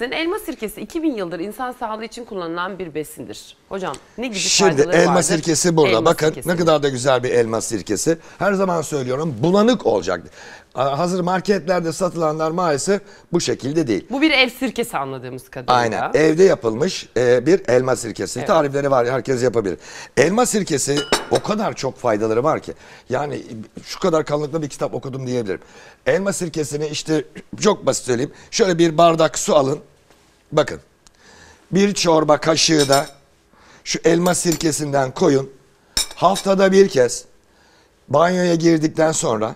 Elma sirkesi 2000 yıldır insan sağlığı için kullanılan bir besindir. Hocam ne gibi Şimdi faydaları elma vardır? sirkesi burada. Elma Bakın sirkesi. ne kadar da güzel bir elma sirkesi. Her zaman söylüyorum bulanık olacak. Hazır marketlerde satılanlar maalesef bu şekilde değil. Bu bir ev sirkesi anladığımız kadarıyla. Aynen evde yapılmış e, bir elma sirkesi. Evet. Tarifleri var herkes yapabilir. Elma sirkesi o kadar çok faydaları var ki. Yani şu kadar kalınlıkta bir kitap okudum diyebilirim. Elma sirkesini işte çok basit söyleyeyim. Şöyle bir bardak su alın Bakın. Bir çorba kaşığı da şu elma sirkesinden koyun. Haftada bir kez banyoya girdikten sonra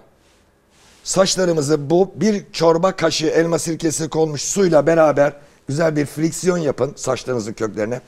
saçlarımızı bu bir çorba kaşığı elma sirkesi konmuş suyla beraber güzel bir friksiyon yapın saçlarınızın köklerine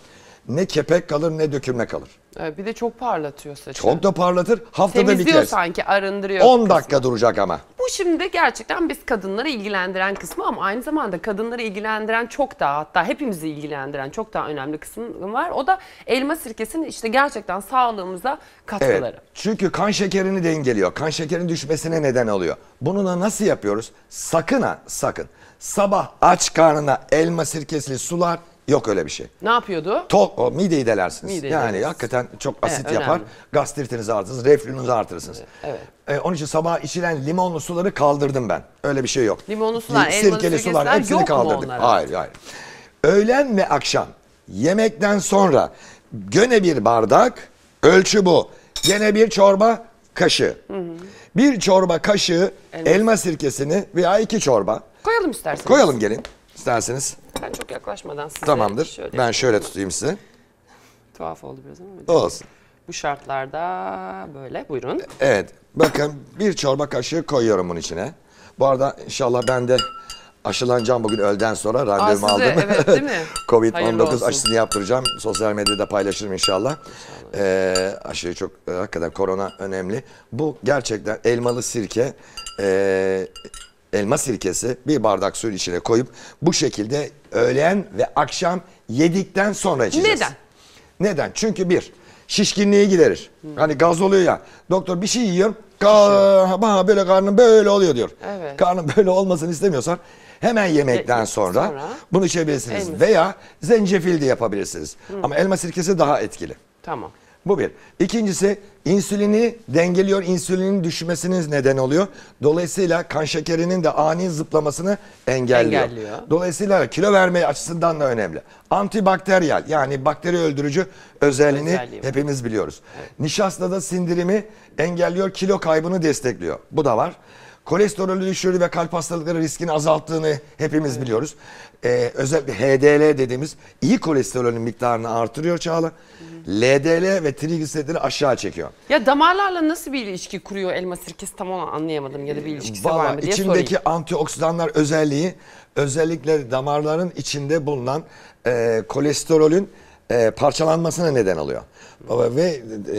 ne kepek kalır ne dökülme kalır. Ee, bir de çok parlatıyor saçı. Çok da parlatır. Haftada bir Temizliyor kez. sanki arındırıyor. 10 dakika duracak ama. Bu şimdi gerçekten biz kadınları ilgilendiren kısmı ama aynı zamanda kadınları ilgilendiren çok daha hatta hepimizi ilgilendiren çok daha önemli kısım var. O da elma sirkesinin işte gerçekten sağlığımıza Evet. katkıları. Çünkü kan şekerini dengeliyor. Kan şekerinin düşmesine neden oluyor. Bunu da nasıl yapıyoruz? Sakın ha sakın. Sabah aç karnına elma sirkesli sular Yok öyle bir şey. Ne yapıyordu? To, o, mideyi delersiniz. Mideyi yani delersiniz. hakikaten çok asit evet, yapar. Önemli. Gastritinizi artırırsınız, reflünüzü artırırsınız. Evet. Ee, onun için sabah içilen limonlu suları kaldırdım ben. Öyle bir şey yok. Limonlu sular, elmalı sirkeli sular hepsini yok kaldırdık. Mu hayır, hayır. Öğlen ve akşam yemekten sonra gene bir bardak, ölçü bu. Gene bir çorba kaşığı. Hı hı. Bir çorba kaşığı elma. elma sirkesini veya iki çorba. Koyalım isterseniz. Koyalım gelin isterseniz. Ben çok yaklaşmadan size Tamamdır. Şöyle ben şöyle yapayım. tutayım size. Tuhaf oldu biraz ama. Olsun. Bu şartlarda böyle buyurun. Evet. Bakın bir çorba kaşığı koyuyorum bunun içine. Bu arada inşallah ben de aşılanacağım bugün öğleden sonra randevumu Aa, size, aldım. Evet değil mi? Covid-19 aşısını yaptıracağım. Sosyal medyada paylaşırım inşallah. inşallah. Ee, aşıyı çok hakikaten korona önemli. Bu gerçekten elmalı sirke e, elma sirkesi bir bardak suyun içine koyup bu şekilde öğlen ve akşam yedikten sonra içeceğiz. Neden? Neden? Çünkü bir, şişkinliği giderir. Hmm. Hani gaz oluyor ya. Doktor bir şey yiyorum. Bana böyle karnım böyle oluyor diyor. Evet. Karnım böyle olmasını istemiyorsan hemen yemekten sonra, sonra bunu içebilirsiniz. Elma. Veya zencefil de yapabilirsiniz. Hı. Ama elma sirkesi daha etkili. Tamam. Bu bir. İkincisi insülini dengeliyor. İnsülinin düşmesiniz neden oluyor. Dolayısıyla kan şekerinin de ani zıplamasını engelliyor. engelliyor. Dolayısıyla kilo verme açısından da önemli. Antibakteriyel yani bakteri öldürücü özelliğini Özelliği hepimiz biliyoruz. Evet. Nişasta da sindirimi engelliyor. Kilo kaybını destekliyor. Bu da var kolesterolü düşürür ve kalp hastalıkları riskini azalttığını hepimiz evet. biliyoruz. Ee, özellikle HDL dediğimiz iyi kolesterolün miktarını artırıyor Çağla. Hı LDL ve trigliseritleri aşağı çekiyor. Ya damarlarla nasıl bir ilişki kuruyor elma sirkesi tam onu anlayamadım ya da bir ilişkisi Vallahi var mı diye içindeki sorayım. antioksidanlar özelliği özellikle damarların içinde bulunan e, kolesterolün e, parçalanmasına neden oluyor. Ve e,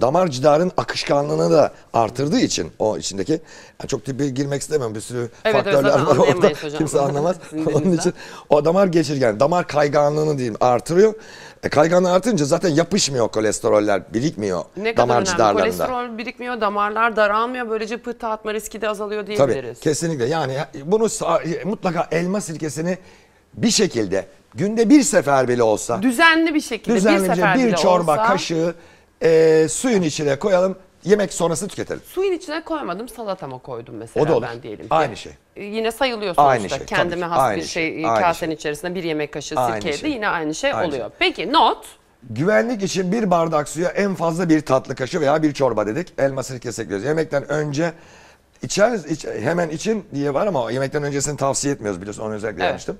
damar cidarın akışkanlığını da artırdığı için o içindeki yani çok tipi girmek istemem bir sürü evet, faktörler evet, var orada hocam. kimse anlamaz. Onun için o damar geçirgen damar kayganlığını diyeyim artırıyor. E, kayganlığı artınca zaten yapışmıyor kolesteroller birikmiyor ne damar kadar cidarlarında. Kolesterol birikmiyor damarlar daralmıyor böylece pıhtı atma riski de azalıyor diyebiliriz. Tabii kesinlikle yani e, bunu e, mutlaka elma sirkesini bir şekilde günde bir sefer bile olsa Düzenli bir şekilde bir düzenlice sefer bir, bile çorba olsa, kaşığı e, suyun içine koyalım yemek sonrası tüketelim. Suyun içine koymadım salatama koydum mesela O da olur. ben diyelim ki. Aynı şey. E, yine sayılıyor sonuçta. Şey, aynı şey, Kendime şey, has Aynı bir şey, şey, kasenin içerisinde bir yemek kaşığı Aynı sirkeydi şey. yine aynı şey Aynı oluyor. Şey. Peki not Güvenlik için bir bardak suya en fazla bir tatlı kaşığı veya bir çorba dedik. Elma sirkesi ekliyoruz. Yemekten önce içeriz, iç- hemen için diye var ama yemekten öncesini tavsiye etmiyoruz biliyorsun onu özellikle Evet. yapmıştım.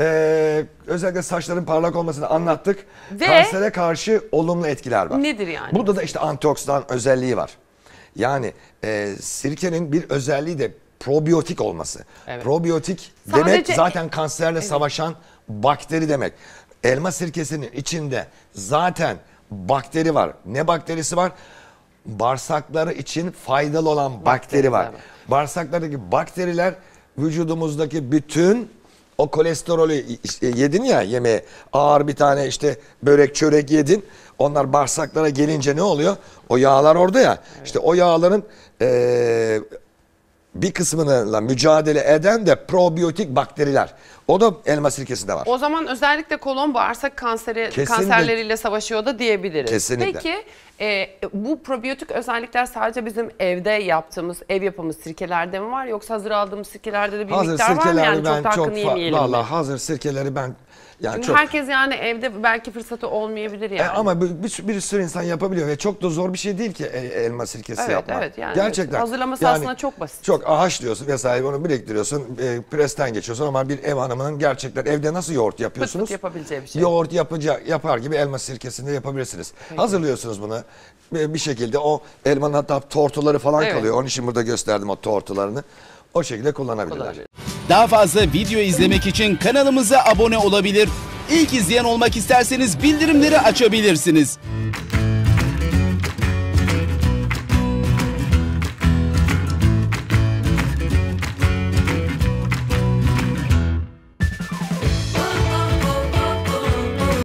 Ee, özellikle saçların parlak olmasını anlattık. Ve- Kansere karşı olumlu etkiler var. Nedir yani? Burada da işte antioksidan özelliği var. Yani e, sirkenin bir özelliği de probiyotik olması. Evet. Probiyotik demek e- zaten kanserle savaşan bakteri demek. Elma sirkesinin içinde zaten bakteri var. Ne bakterisi var? Bağırsakları için faydalı olan bakteri var. var. Bağırsaklardaki bakteriler vücudumuzdaki bütün o kolesterolü e, yedin ya yemeğe ağır bir tane işte börek çörek yedin onlar bağırsaklara gelince ne oluyor o yağlar orada ya evet. işte o yağların e, bir kısmıyla mücadele eden de probiyotik bakteriler. O da elma sirkesinde var. O zaman özellikle kolon bağırsak kanseri kanserleriyle savaşıyor da diyebiliriz. Kesinlikle. Peki e, bu probiyotik özellikler sadece bizim evde yaptığımız ev yapımı sirkelerde mi var yoksa hazır aldığımız sirkelerde de bir hazır miktar var mı? Yani ben çok, çok yemeyelim Valla mi? hazır sirkeleri ben yani Şimdi çok... Herkes yani evde belki fırsatı olmayabilir e, yani. E, ama bir, bir, bir sürü insan yapabiliyor ve çok da zor bir şey değil ki e, elma sirkesi evet, yapmak. Evet yani Gerçekten. hazırlaması yani, aslında çok basit. Çok ağaç diyorsun vesaire onu biriktiriyorsun e, presten geçiyorsun ama bir ev hanımının gerçekten evde nasıl yoğurt yapıyorsunuz? Pıt pıt yapabileceği bir şey. Yoğurt yapacak, yapar gibi elma sirkesini de yapabilirsiniz. Peki. Hazırlıyorsunuz bunu ee, bir şekilde o elmanın hatta tortuları falan evet. kalıyor. Onun için burada gösterdim o tortularını. O şekilde kullanabilirler. Daha fazla video izlemek için kanalımıza abone olabilir. İlk izleyen olmak isterseniz bildirimleri açabilirsiniz.